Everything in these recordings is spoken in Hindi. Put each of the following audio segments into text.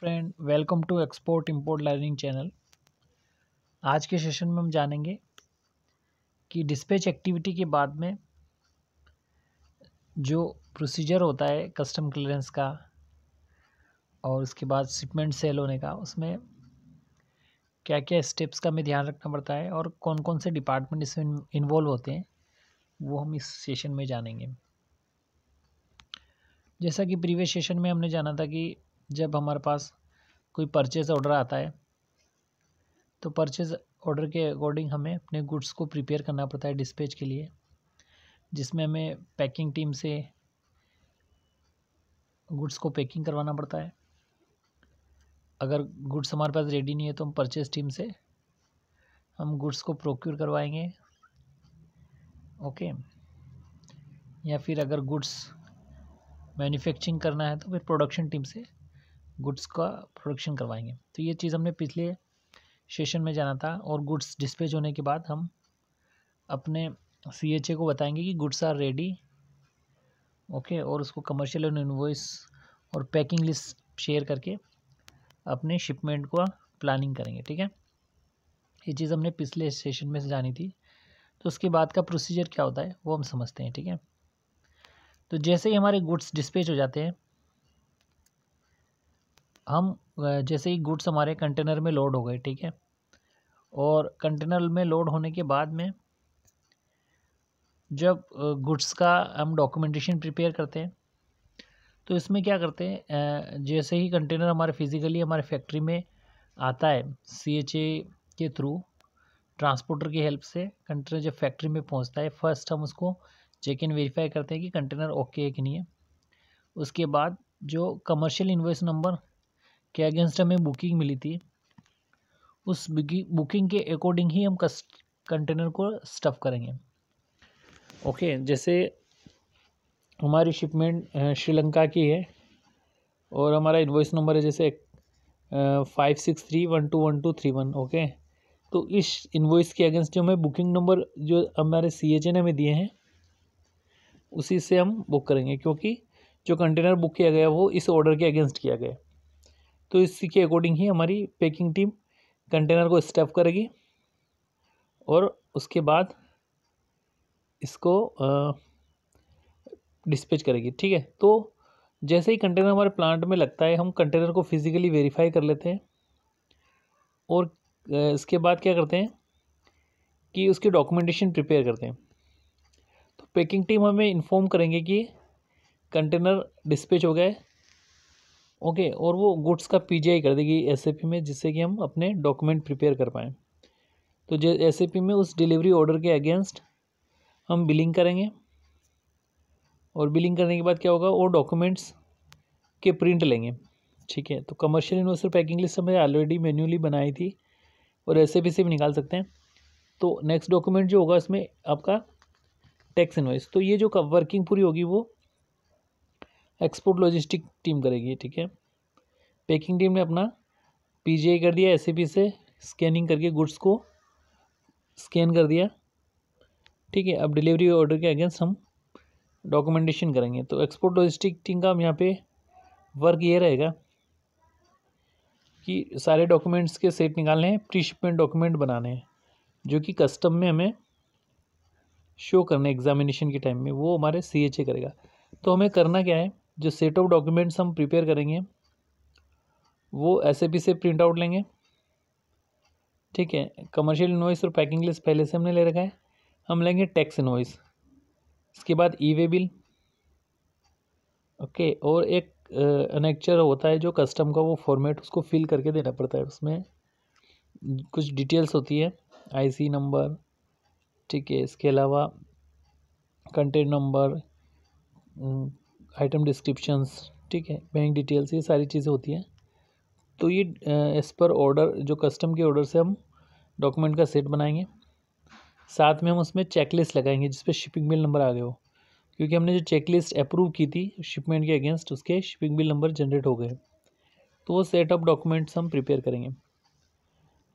friend welcome to export import learning channel आज के सेशन में हम जानेंगे कि डिस्पैच एक्टिविटी के बाद में जो प्रोसीजर होता है कस्टम क्लियरेंस का और उसके बाद शिपमेंट सेल होने का उसमें क्या क्या स्टेप्स का हमें ध्यान रखना पड़ता है और कौन कौन से डिपार्टमेंट इसमें इन्वॉल्व होते हैं वो हम इस सेशन में जानेंगे जैसा कि प्रीवियस सेशन में हमने जाना था कि जब हमारे पास कोई परचेज़ ऑर्डर आता है तो परचेज़ ऑर्डर के अकॉर्डिंग हमें अपने गुड्स को प्रिपेयर करना पड़ता है डिस्पैच के लिए जिसमें हमें पैकिंग टीम से गुड्स को पैकिंग करवाना पड़ता है अगर गुड्स हमारे पास रेडी नहीं है तो हम परचेज़ टीम से हम गुड्स को प्रोक्योर करवाएंगे ओके या फिर अगर गुड्स मैन्युफैक्चरिंग करना है तो फिर प्रोडक्शन टीम से गुड्स का प्रोडक्शन करवाएंगे तो ये चीज़ हमने पिछले सेशन में जाना था और गुड्स डिस्पेज होने के बाद हम अपने सी एच ए को बताएंगे कि गुड्स आर रेडी ओके और उसको कमर्शियल एंड इन्वॉइस और पैकिंग लिस्ट शेयर करके अपने शिपमेंट का प्लानिंग करेंगे ठीक है ये चीज़ हमने पिछले सेशन में से जानी थी तो उसके बाद का प्रोसीजर क्या होता है वो हम समझते हैं ठीक है तो जैसे ही हमारे गुड्स डिस्पेच हो जाते हैं हम जैसे ही गुड्स हमारे कंटेनर में लोड हो गए ठीक है और कंटेनर में लोड होने के बाद में जब गुड्स का हम डॉक्यूमेंटेशन प्रिपेयर करते हैं तो इसमें क्या करते हैं जैसे ही कंटेनर हमारे फिज़िकली हमारे फैक्ट्री में आता है सी एच ए के थ्रू ट्रांसपोर्टर की हेल्प से कंटेनर जब फैक्ट्री में पहुंचता है फर्स्ट हम उसको चेक इन वेरीफाई करते हैं कि कंटेनर ओके है कि नहीं है उसके बाद जो कमर्शियल इन्वेस नंबर के अगेंस्ट हमें बुकिंग मिली थी उस बुकिंग के अकॉर्डिंग ही हम कंटेनर को स्टफ़ करेंगे ओके okay, जैसे हमारी शिपमेंट श्रीलंका की है और हमारा इन्वॉइस नंबर है जैसे five six three one two one two three one okay तो इस इन्वॉइस के अगेंस्ट जो हमें बुकिंग नंबर जो हमारे सी एच ने हमें दिए हैं उसी से हम बुक करेंगे क्योंकि जो कंटेनर बुक किया गया वो इस ऑर्डर के अगेंस्ट किया गया तो इसी के अकॉर्डिंग ही हमारी पैकिंग टीम कंटेनर को स्टफ करेगी और उसके बाद इसको डिस्पैच करेगी ठीक है तो जैसे ही कंटेनर हमारे प्लांट में लगता है हम कंटेनर को फिज़िकली वेरीफाई कर लेते हैं और इसके बाद क्या करते हैं कि उसकी डॉक्यूमेंटेशन प्रिपेयर करते हैं तो पैकिंग टीम हमें इन्फॉर्म करेंगे कि कंटेनर डिस्पैच हो गया है ओके और वो गुड्स का पी कर देगी एस में जिससे कि हम अपने डॉक्यूमेंट प्रिपेयर कर पाएँ तो जे एस में उस डिलीवरी ऑर्डर के अगेंस्ट हम बिलिंग करेंगे और बिलिंग करने के बाद क्या होगा वो डॉक्यूमेंट्स के प्रिंट लेंगे ठीक है तो कमर्शियल इन्वेस्टर पैकिंग लिस्ट हमने ऑलरेडी मैन्युअली बनाई थी और एस से भी निकाल सकते हैं तो नेक्स्ट डॉक्यूमेंट जो होगा इसमें आपका टैक्स इन्वेस्ट तो ये जो वर्किंग पूरी होगी वो एक्सपोर्ट लॉजिस्टिक टीम करेगी ठीक है पैकिंग टीम ने अपना पीजीआई कर दिया एसएपी से स्कैनिंग करके गुड्स को स्कैन कर दिया ठीक है अब डिलीवरी ऑर्डर के अगेंस्ट हम डॉक्यूमेंटेशन करेंगे तो एक्सपोर्ट लॉजिस्टिक टीम का हम यहाँ पे वर्क ये रहेगा कि सारे डॉक्यूमेंट्स के सेट निकालने हैं प्री शिपमेंट डॉक्यूमेंट बनाने हैं जो कि कस्टम में हमें शो करने एग्जामिनेशन के टाइम में वो हमारे सी एच ए करेगा तो हमें करना क्या है जो सेट ऑफ डॉक्यूमेंट्स हम प्रिपेयर करेंगे वो एस से प्रिंट आउट लेंगे ठीक है कमर्शियल इन्वॉइस और पैकिंग लिस्ट पहले से हमने ले रखा है हम लेंगे टैक्स इन्वॉइस इसके बाद ई वे बिल ओके और एक अनेक्चर होता है जो कस्टम का वो फॉर्मेट उसको फिल करके देना पड़ता है उसमें कुछ डिटेल्स होती है आईसी नंबर ठीक है इसके अलावा कंटेंट नंबर आइटम डिस्क्रिप्शंस ठीक है बैंक डिटेल्स ये सारी चीज़ें होती हैं तो ये इस पर ऑर्डर जो कस्टम के ऑर्डर से हम डॉक्यूमेंट का सेट बनाएंगे साथ में हम उसमें चेकलिस्ट लगाएंगे जिसपे शिपिंग बिल नंबर आ गए हो क्योंकि हमने जो चेकलिस्ट अप्रूव की थी शिपमेंट के अगेंस्ट उसके शिपिंग बिल नंबर जनरेट हो गए तो वो सेट ऑफ डॉक्यूमेंट्स हम प्रिपेयर करेंगे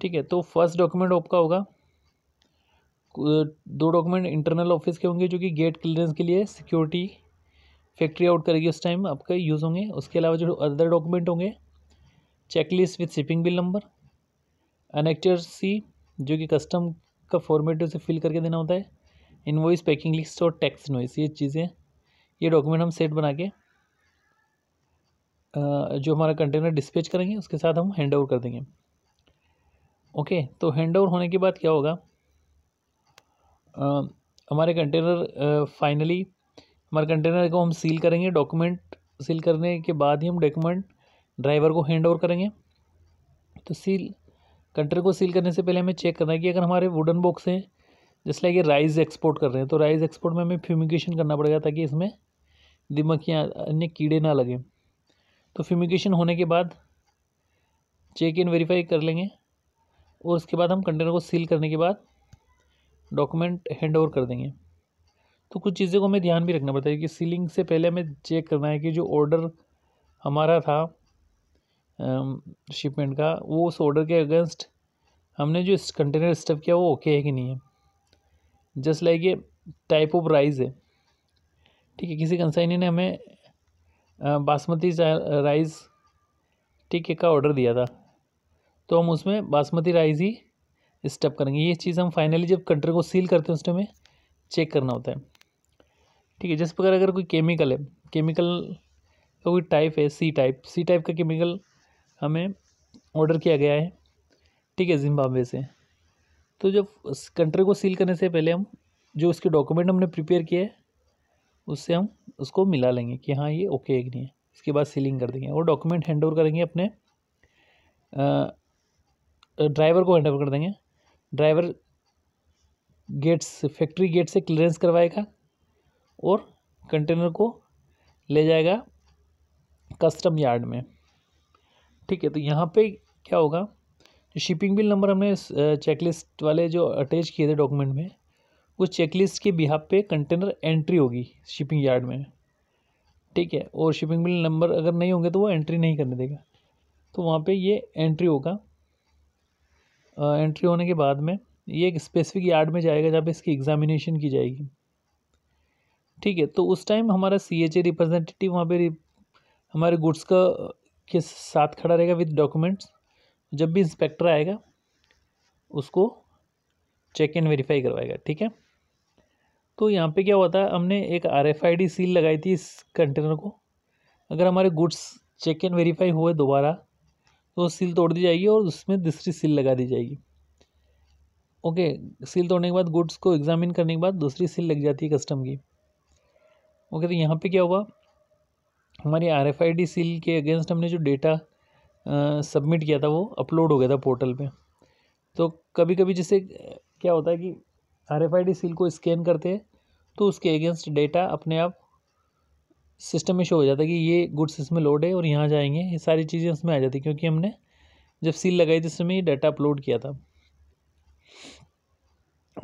ठीक है तो फर्स्ट डॉक्यूमेंट आपका होगा दो डॉक्यूमेंट इंटरनल ऑफिस के होंगे जो कि गेट क्लियरेंस के लिए सिक्योरिटी फैक्ट्री आउट करेगी उस टाइम आपके यूज़ होंगे उसके अलावा जो अदर डॉक्यूमेंट होंगे check list with shipping bill number annexure C जो कि कस्टम का फॉर्मेट उसे फिल करके देना होता है इनवॉइस पैकिंग लिस्ट और टैक्स इन्वॉइस ये चीज़ें ये डॉक्यूमेंट हम सेट बना के जो हमारा कंटेनर डिस्पैच करेंगे उसके साथ हम हैंड ओवर कर देंगे ओके तो हैंड ओवर होने के बाद क्या होगा आ, हमारे कंटेनर फाइनली हमारे कंटेनर को हम सील करेंगे डॉक्यूमेंट सील करने के बाद ही हम डॉक्यूमेंट ड्राइवर को हैंड ओवर करेंगे तो सील कंटेनर को सील करने से पहले हमें चेक करना है कि अगर हमारे वुडन बॉक्स हैं जैसे लाइक राइस एक्सपोर्ट कर रहे हैं तो राइस एक्सपोर्ट में हमें फ्यूमिकेशन करना पड़ेगा ताकि इसमें दिमक या अन्य कीड़े ना लगें तो फ्यूमिकेशन होने के बाद चेक इन वेरीफाई कर लेंगे और उसके बाद हम कंटेनर को सील करने के बाद डॉक्यूमेंट हैंड ओवर कर देंगे तो कुछ चीज़ें को हमें ध्यान भी रखना पड़ता है कि सीलिंग से पहले हमें चेक करना है कि जो ऑर्डर हमारा था शिपमेंट का वो उस ऑर्डर के अगेंस्ट हमने जो कंटेनर स्टफ किया वो ओके है कि नहीं है जस्ट लाइक ये टाइप ऑफ राइस है ठीक है किसी कंसाइनी ने हमें बासमती राइस ठीक है का ऑर्डर दिया था तो हम उसमें बासमती राइस ही स्टप करेंगे ये चीज़ हम फाइनली जब कंट्री को सील करते हैं उस टाइम चेक करना होता है ठीक है जिस प्रकार अगर कोई केमिकल है केमिकल का कोई टाइप है सी टाइप सी टाइप का केमिकल हमें ऑर्डर किया गया है ठीक है जिम्बाब्वे से तो जब कंट्री को सील करने से पहले हम जो उसके डॉक्यूमेंट हमने प्रिपेयर किए हैं उससे हम उसको मिला लेंगे कि हाँ ये ओके एक नहीं है इसके बाद सीलिंग कर देंगे और डॉक्यूमेंट हैंड ओवर करेंगे अपने ड्राइवर को हैंड ओवर कर देंगे ड्राइवर गेट्स फैक्ट्री गेट से क्लियरेंस करवाएगा और कंटेनर को ले जाएगा कस्टम यार्ड में ठीक है तो यहाँ पे क्या होगा जो शिपिंग बिल नंबर हमने चेकलिस्ट वाले जो अटैच किए थे डॉक्यूमेंट में उस चेकलिस्ट के बिहाब पे कंटेनर एंट्री होगी शिपिंग यार्ड में ठीक है और शिपिंग बिल नंबर अगर नहीं होंगे तो वो एंट्री नहीं करने देगा तो वहाँ पे ये एंट्री होगा एंट्री होने के बाद में ये एक स्पेसिफिक यार्ड में जाएगा जहाँ पे इसकी एग्ज़ामिनेशन की जाएगी ठीक है तो उस टाइम हमारा सी एच ए रिप्रेजेंटेटिव वहाँ पर हमारे गुड्स का के साथ खड़ा रहेगा विद डॉक्यूमेंट्स जब भी इंस्पेक्टर आएगा उसको चेक एंड वेरीफाई करवाएगा ठीक है तो यहाँ पे क्या हुआ था हमने एक R F I D seal लगाई थी इस कंटेनर को अगर हमारे गुड्स चेक एंड वेरीफाई हुए दोबारा तो सील तोड़ दी जाएगी और उसमें दूसरी सील लगा दी जाएगी ओके सील तोड़ने के बाद गुड्स को एग्जामिन करने के बाद दूसरी सील लग जाती है कस्टम की ओके तो यहाँ पे क्या हुआ हमारी R F I D seal के अगेंस्ट हमने जो डेटा सबमिट किया था वो अपलोड हो गया था पोर्टल पे तो कभी कभी जैसे क्या होता है कि R F I D seal को स्कैन करते हैं तो उसके अगेंस्ट डेटा अपने आप सिस्टम में शो हो जाता है कि ये गुड्स इसमें लोड है और यहाँ जाएंगे ये सारी चीज़ें इसमें आ जाती क्योंकि हमने जब सील लगाई थी उसमें ये डाटा अपलोड किया था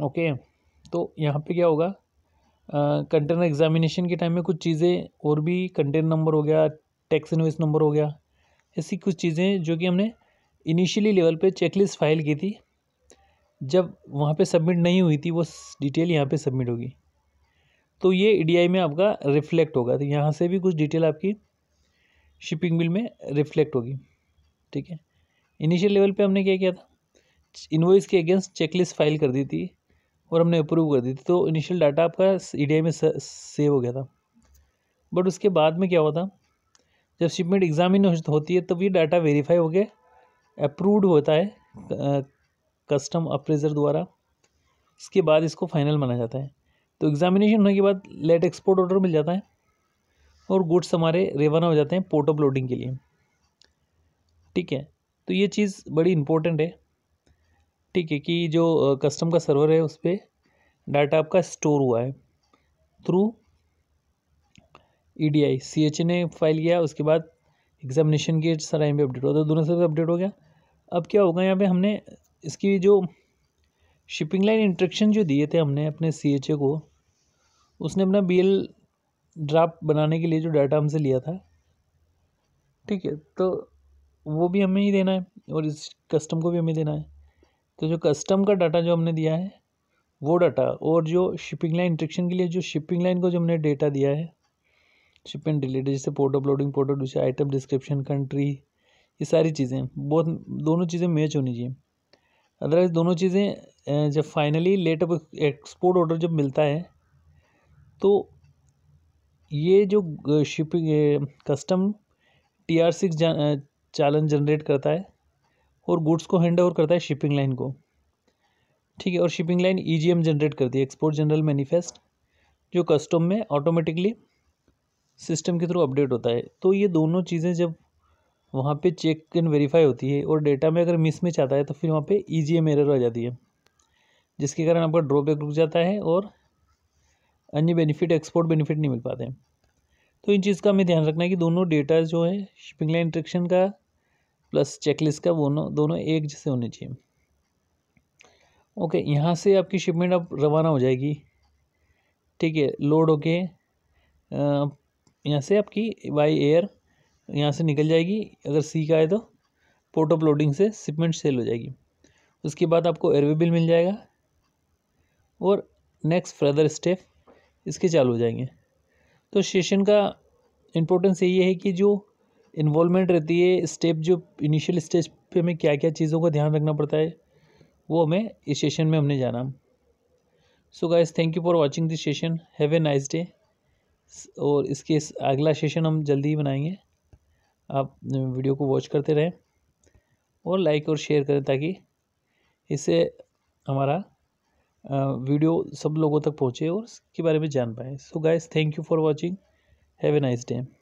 ओके तो यहाँ पे क्या होगा कंटेनर एग्जामिनेशन के टाइम में कुछ चीज़ें और भी कंटेनर नंबर हो गया टैक्स इनवेस नंबर हो गया ऐसी कुछ चीज़ें जो कि हमने इनिशियली लेवल पे चेकलिस्ट फाइल की थी जब वहाँ पे सबमिट नहीं हुई थी वो डिटेल यहाँ पे सबमिट होगी तो ये ई में आपका रिफ्लेक्ट होगा तो यहाँ से भी कुछ डिटेल आपकी शिपिंग बिल में रिफ्लेक्ट होगी ठीक है इनिशियल लेवल पे हमने क्या किया था इन्वॉइस के अगेंस्ट चेकलिस्ट फाइल कर दी थी और हमने अप्रूव कर दी थी तो इनिशियल डाटा आपका ई में सेव हो गया था बट उसके बाद में क्या हुआ था जब शिपमेंट एग्जामिन होती है तब तो ये डाटा वेरीफाई हो गया अप्रूव्ड होता है कस्टम अप्रेजर द्वारा इसके बाद इसको फाइनल माना जाता है तो एग्जामिनेशन होने के बाद लेट एक्सपोर्ट ऑर्डर मिल जाता है और गुड्स हमारे रेवाना हो जाते हैं पोर्ट ऑफ लोडिंग के लिए ठीक है तो ये चीज़ बड़ी इंपॉर्टेंट है ठीक है कि जो कस्टम का सर्वर है उस पर डाटा आपका स्टोर हुआ है through E D I C H ने फाइल किया उसके बाद एग्जामिनेशन के सारा यहाँ पे अपडेट हुआ तो दोनों से अपडेट हो गया अब क्या होगा यहाँ पे हमने इसकी जो शिपिंग लाइन इंट्रक्शन जो दिए थे हमने अपने सी एच ए को उसने अपना बी एल ड्राफ्ट बनाने के लिए जो डाटा हमसे लिया था ठीक है तो वो भी हमें ही देना है और इस कस्टम को भी हमें देना है तो जो कस्टम का डाटा जो हमने दिया है वो डाटा और जो शिपिंग लाइन इंट्रेक्शन के लिए जो शिपिंग लाइन को जो हमने डेटा दिया है शिपिंग रिलेटेड जैसे port uploading port producer item description country ये सारी चीज़ें बहुत दोनों चीज़ें मैच होनी चाहिए अदरवाइज दोनों चीज़ें जब finally let up export order जब मिलता है तो ये जो shipping custom T R six चालन जनरेट करता है और गुड्स को हैंड ओवर करता है शिपिंग लाइन को ठीक है और शिपिंग लाइन ई जनरेट करती है एक्सपोर्ट जनरल मैनिफेस्ट जो कस्टम में ऑटोमेटिकली सिस्टम के थ्रू अपडेट होता है तो ये दोनों चीज़ें जब वहाँ पे चेक एंड वेरीफाई होती है और डेटा में अगर मिस मिच आता है तो फिर वहाँ पे ई जी एम एरर आ जाती है जिसके कारण आपका ड्रॉबैक रुक जाता है और अन्य बेनिफिट एक्सपोर्ट बेनिफिट नहीं मिल पाते तो इन चीज़ का हमें ध्यान रखना है कि दोनों डेटा जो है शिपिंग लाइन इंट्रेक्शन का प्लस चेकलिस्ट का वो दोनों एक जैसे होने चाहिए ओके यहाँ से आपकी शिपमेंट अब रवाना हो जाएगी ठीक है लोड होके यहाँ से आपकी बाई एयर यहाँ से निकल जाएगी अगर सी का है तो पोर्ट ऑफ लोडिंग से शिपमेंट सेल हो जाएगी उसके बाद आपको एयरवे बिल मिल जाएगा और नेक्स्ट फर्दर स्टेप इसके चालू हो जाएंगे तो सेशन का इम्पोर्टेंस यही है कि जो इन्वॉलमेंट रहती है स्टेप जो इनिशियल स्टेज पे हमें क्या क्या चीज़ों का ध्यान रखना पड़ता है वो हमें इस सेशन में हमने जाना so guys thank you for watching this session have a nice day और इसके अगला सेशन हम जल्दी ही बनाएंगे आप वीडियो को वॉच करते रहें और लाइक और शेयर करें ताकि इससे हमारा वीडियो सब लोगों तक पहुँचे और इसके बारे में जान पाएँ so guys thank you for watching have a nice day